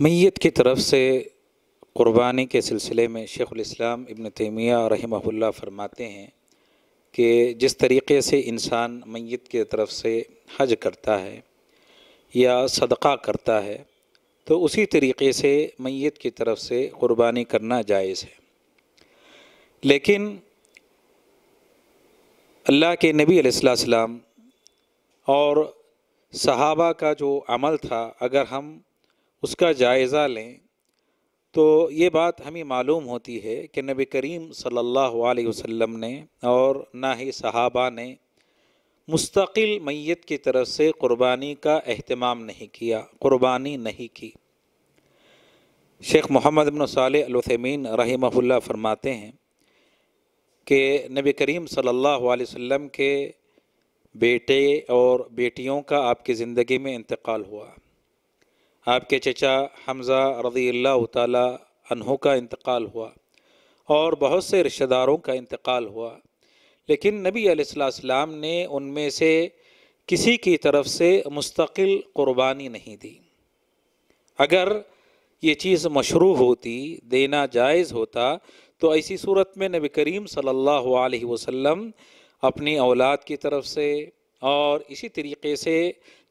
मैत की तरफ से क़ुरबानी के सिलसिले में शेख़ुलस्लाम इबन तैमिया रहमहुल्ला फरमाते हैं कि जिस तरीके से इंसान मैत की तरफ से हज करता है या सदका करता है तो उसी तरीके से मैत की तरफ से क़ुरबानी करना जायज़ है लेकिन अल्लाह के नबी और सहाबा का जो अमल था अगर हम उसका जायज़ा लें तो ये बात हमें मालूम होती है कि नबी करीम सल्लल्लाहु अलैहि वसल्लम ने और ना ही सहाबा ने मुस्तकिल मैत की तरफ से क़ुरबानी का अहतमाम नहीं किया कुर्बानी नहीं की शेख मोहम्मद अबन सालमीन रहीमहुल्ला फरमाते हैं कि नबी करीम सल्लल्लाहु अलैहि वसल्लम के बेटे और बेटियों का आपकी ज़िंदगी में इंतकाल हुआ आपके चचा हमज़ा रजी अल्लाह का इंतकाल हुआ और बहुत से रिश्तेदारों का इंतकाल हुआ लेकिन नबी अलैहिस्सलाम ने उनमें से किसी की तरफ से मुस्तकिल क़ुरबानी नहीं दी अगर ये चीज़ मशरू होती देना जायज़ होता तो ऐसी सूरत में नबी करीम सल्लल्लाहु अलैहि वसल्लम अपनी औलाद की तरफ से और इसी तरीके से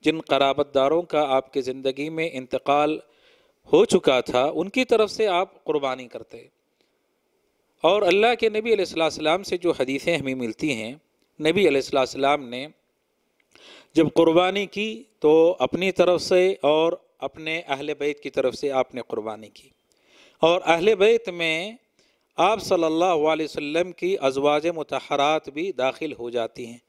जिन कराबतदारों का आपके ज़िंदगी में इंतकाल हो चुका था उनकी तरफ से आप क़ुरबानी करते और अल्लाह के नबी अलैहिस्सलाम से जो हदीसें हमें मिलती हैं नबी अलैहिस्सलाम ने जब क़ुरबानी की तो अपनी तरफ से और अपने अहले बैत की तरफ से आपने क़ुरबानी की और अहले बैत में आप सल्लल्लाहु अलैहि वसल्लम की अजवाज मतहरात भी दाखिल हो जाती हैं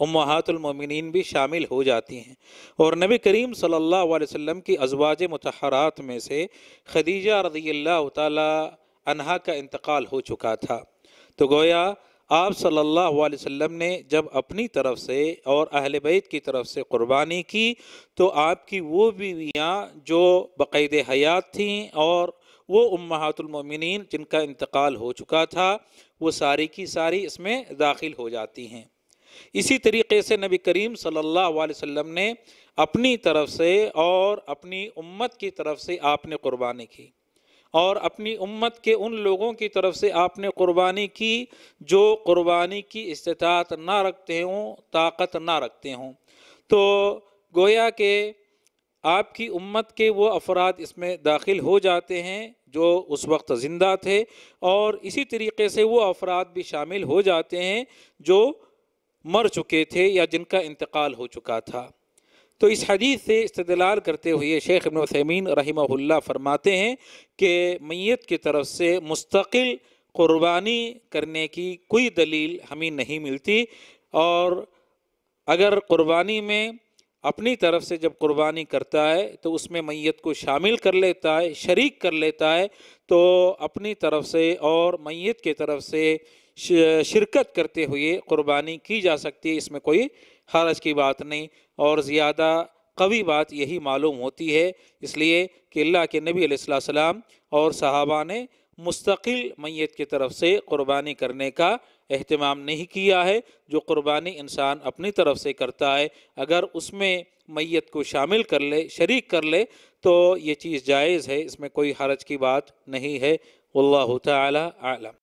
उमहातुलमिन भी शामिल हो जाती हैं और नबी करीम सल्लल्लाहु अलैहि वसल्लम की अजवाज मतहरात में से खदीजा रदी अल्लाह तहा का इंतकाल हो चुका था तो गोया आप सल्लल्लाहु अलैहि वसल्लम ने जब अपनी तरफ से और अहले बैत की तरफ से क़ुरबानी की तो आपकी वो बीवियाँ जो बायद हयात थीं और वो उम्मातुलमिन जिनका इंतकाल हो चुका था वो सारी की सारी इसमें दाखिल हो जाती हैं इसी तरीके से नबी करीम सल्लल्लाहु अलैहि वसल्लम ने अपनी तरफ से और अपनी उम्मत की तरफ से आपने कुर्बानी की और अपनी उम्मत के उन लोगों की तरफ से आपने कुर्बानी की जो कुर्बानी की इस्तात ना रखते हों ताकत ना रखते हों तो गोया के आपकी उम्मत के वो अफराद इसमें दाखिल हो जाते हैं जो उस वक्त ज़िंदा थे और इसी तरीके से वो अफराद भी शामिल हो जाते हैं जो मर चुके थे या जिनका इंतकाल हो चुका था तो इस हदीस से इस्तलाल करते हुए शेख इबन समीन फरमाते हैं कि मैत की तरफ से मुस्तकिल कुर्बानी करने की कोई दलील हमें नहीं मिलती और अगर क़ुरबानी में अपनी तरफ से जब कुर्बानी करता है तो उसमें मैत को शामिल कर लेता है शरीक कर लेता है तो अपनी तरफ से और मैत की तरफ से शिरकत करते हुए कुर्बानी की जा सकती है इसमें कोई हरज की बात नहीं और ज़्यादा कवी बात यही मालूम होती है इसलिए कि अल्लाह के नबी सलाम और सहाबा ने मुस्तकिल मैत की तरफ से क़ुरबानी करने का अहतमाम नहीं किया है जो क़ुरबानी इंसान अपनी तरफ से करता है अगर उसमें मैत को शामिल कर ले शरीक कर ले तो ये चीज़ जायज़ है इसमें कोई हरज की बात नहीं है अल्लाह ताली आलम